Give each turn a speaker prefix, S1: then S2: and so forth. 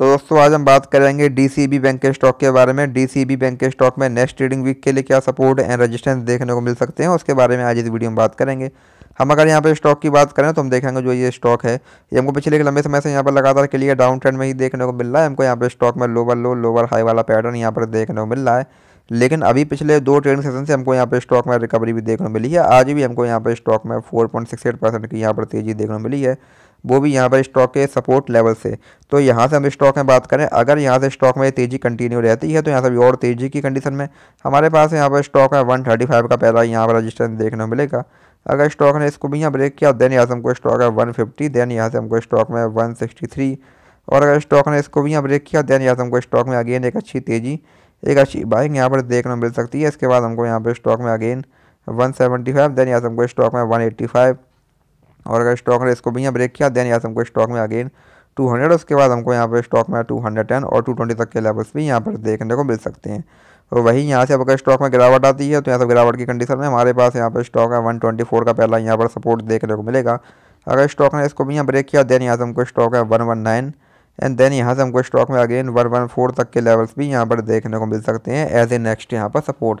S1: तो दोस्तों आज हम बात करेंगे डीसीबी बैंक के स्टॉक के बारे में डीसीबी बैंक के स्टॉक में नेक्स्ट ट्रेडिंग वीक के लिए क्या सपोर्ट एंड रेजिस्टेंस देखने को मिल सकते हैं उसके बारे में आज इस वीडियो में बात करेंगे हम अगर यहाँ पर स्टॉक की बात करें तो हम देखेंगे जो ये स्टॉक है ये हमको पिछले एक लंबे समय से यहाँ पर लगातार के लिए डाउन ट्रेंड में ही देखने को मिल रहा है हमको यहाँ पर स्टॉक में लोवर लो लोअर हाई वाला पैटर्न यहाँ पर देखने को मिल रहा है लेकिन अभी पिछले दो ट्रेडिंग सेशन से हमको यहाँ पर स्टॉक में रिकवरी भी देखने को मिली है आज भी हमको यहाँ पर स्टॉक में एट परसेंट की यहाँ पर तेज़ी देखने को मिली है वो भी यहाँ पर स्टॉक के सपोर्ट लेवल से तो यहाँ से हम स्टॉक में बात करें अगर यहाँ से स्टॉक में तेज़ी कंटिन्यू रहती है तो यहाँ से भी और तेज़ी की कंडीशन में हमारे पास यहाँ पर स्टॉक है वन थर्टी फाइव का पहला यहाँ पर रजिस्टेंस देखने को मिलेगा अगर स्टॉक ने इसको भी यहाँ ब्रेक किया देन यहाँ से हमको स्टॉक है वन फिफ्टी देन यहाँ से हमको स्टॉक में वन सिक्सटी थ्री और अगर स्टॉक ने इसको भी यहाँ ब्रेक किया देन यहाँ से हमको स्टॉक में अगेन एक अच्छी तेज़ी एक अच्छी बाइंग यहाँ पर देखने मिल सकती है इसके बाद हमको यहाँ पर स्टॉक में again one seventy five then यहाँ से हमको स्टॉक में वन एट्टी फाइव और अगर स्टॉक ने इसको भी यहाँ ब्रेक किया देन यहाँ से हमको स्टॉक में अगेन 200 उसके बाद हमको यहाँ पर स्टॉक में 210 और 220 तक के लेवल्स भी यहाँ पर देखने को मिल सकते हैं तो वहीं यहाँ से अगर स्टॉक में गिरावट आती है तो यहाँ से गिरावट की कंडीशन में हमारे पास यहाँ पर स्टॉक है फोर का पहला यहाँ पर सपोर्ट देखने को मिलेगा अगर स्टॉक ने इसको भी यहाँ ब्रेक किया देन यहाँ से हमको स्टॉक है one one nine and then यहाँ से हमको स्टॉक में अगेन वन वन फोर तक के लेवल्स भी यहाँ पर देखने को मिल सकते हैं एज ए नेक्स्ट यहाँ पर सपोर्ट